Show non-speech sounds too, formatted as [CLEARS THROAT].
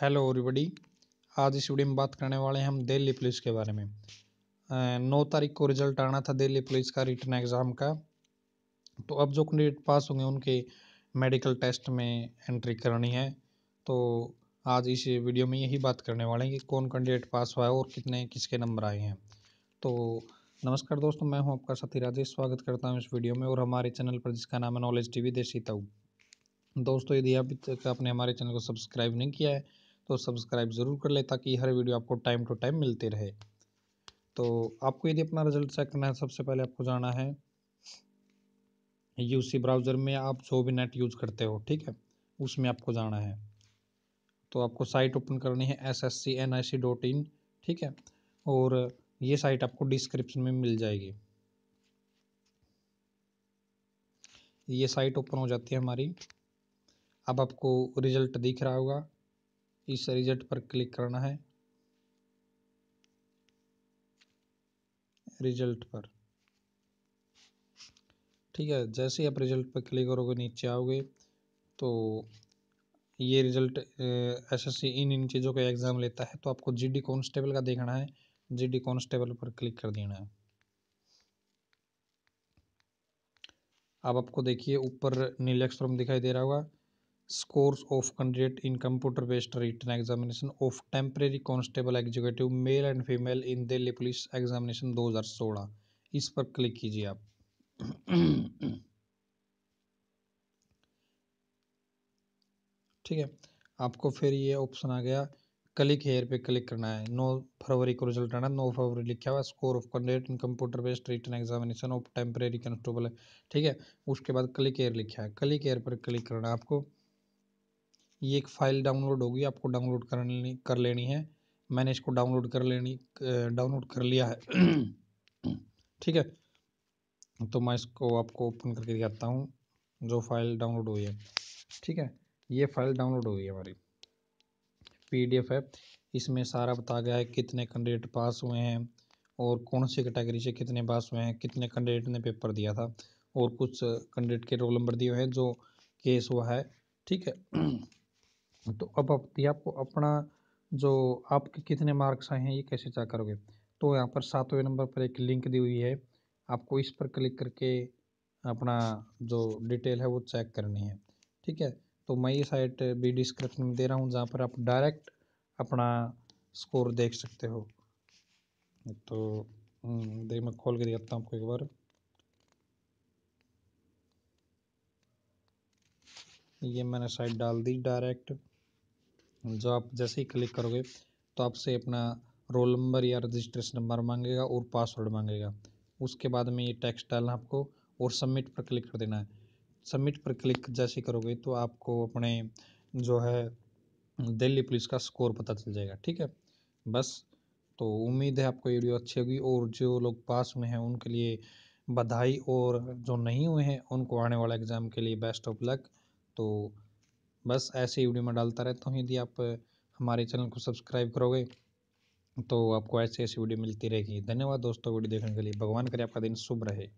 hello everybody आज इस video में बात करने वाले हैं हम दिल्ली पुलिस के बारे में नौ तारीख को रिजल्ट आना था दिल्ली पुलिस का रिटर्न एग्ज़ाम का तो अब जो कैंडिडेट पास होंगे उनके मेडिकल टेस्ट में एंट्री करनी है तो आज इस वीडियो में यही बात करने वाले हैं कि कौन कैंडिडेट पास हुआ है और कितने किसके नंबर आए हैं तो नमस्कार दोस्तों मैं हूँ आपका साथी राजेश स्वागत करता हूँ इस वीडियो में और हमारे चैनल पर जिसका नाम है नॉलेज टी देसी दोस्तों यदि अभी तक आपने हमारे चैनल को सब्सक्राइब नहीं किया है तो सब्सक्राइब ज़रूर कर लें ताकि हर वीडियो आपको टाइम टू टाइम मिलते रहे तो आपको यदि अपना रिजल्ट चेक करना है सबसे पहले आपको जाना है यूसी ब्राउज़र में आप जो भी नेट यूज़ करते हो ठीक है उसमें आपको जाना है तो आपको साइट ओपन करनी है S S C N I C dot in ठीक है और ये साइट आपको डिस्क्रिप्शन में मिल जाएगी ये साइट ओपन हो जाती है हमारी अब आपको रिजल्ट दिख रहा होगा इस रिजल्ट पर क्लिक करना है रिजल्ट पर ठीक है जैसे ही आप रिजल्ट पर क्लिक करोगे नीचे आओगे तो ये रिजल्ट एसएससी इन इन चीज़ों का एग्ज़ाम लेता है तो आपको जीडी कांस्टेबल का देखना है जीडी कांस्टेबल पर क्लिक कर देना है अब आपको देखिए ऊपर नीलेक्स फॉर्म दिखाई दे रहा होगा scores of candidate in computer-based written examination of temporary constable executive male and female in Delhi police examination 2016 इस पर क्लिक कीजिए आप ठीक है आपको फिर ये ऑप्शन आ गया क्लिक हेयर पे क्लिक करना है नौ फरवरी को रिजल्ट आना है नौ फरवरी लिखा हुआ score of candidate in computer based written examination of temporary constable ठीक है उसके बाद क्लिक हेयर लिखा है क्लिक हेयर पर क्लिक करना है आपको ये एक फ़ाइल डाउनलोड होगी आपको डाउनलोड लेनी कर लेनी है मैंने इसको डाउनलोड कर लेनी डाउनलोड कर लिया है [CLEARS THROAT] ठीक है तो मैं इसको आपको ओपन करके दिखाता हूँ जो फाइल डाउनलोड हुई है ठीक है ये फाइल डाउनलोड हुई है हमारी पीडीएफ है इसमें सारा बता गया है कितने कैंडिडेट पास हुए हैं और कौन सी कैटेगरी से कितने पास हुए हैं कितने कैंडिडेट ने पेपर दिया था और कुछ कैंडिडेट के रोल नंबर दिए हुए हैं जो केस हुआ है ठीक है [CLEARS THROAT] तो अब आप ये आपको अपना जो आपके कितने मार्क्स आए हैं ये कैसे चेक करोगे तो यहाँ पर सातवें नंबर पर एक लिंक दी हुई है आपको इस पर क्लिक करके अपना जो डिटेल है वो चेक करनी है ठीक है तो मैं ये साइट भी डिस्क्रिप्शन में दे रहा हूँ जहाँ पर आप डायरेक्ट अपना स्कोर देख सकते हो तो हम्म, देख मैं खोल के देखता हूँ आपको एक बार ये मैंने साइट डाल दी डायरेक्ट जो आप जैसे ही क्लिक करोगे तो आपसे अपना रोल नंबर या रजिस्ट्रेशन नंबर मांगेगा और पासवर्ड मांगेगा उसके बाद में ये टेक्स्ट डालना आपको और सबमिट पर क्लिक कर देना है सबमिट पर क्लिक जैसे करोगे तो आपको अपने जो है दिल्ली पुलिस का स्कोर पता चल जाएगा ठीक है बस तो उम्मीद है आपको ये वीडियो अच्छी होगी और जो लोग पास हुए हैं उनके लिए बधाई और जो नहीं हुए हैं उनको आने वाला एग्ज़ाम के लिए बेस्ट ऑफ लक तो बस ऐसे ही वीडियो में डालता रहता हूँ यदि आप हमारे चैनल को सब्सक्राइब करोगे तो आपको ऐसी ऐसी वीडियो मिलती रहेगी धन्यवाद दोस्तों वीडियो देखने के लिए भगवान करे आपका दिन शुभ रहे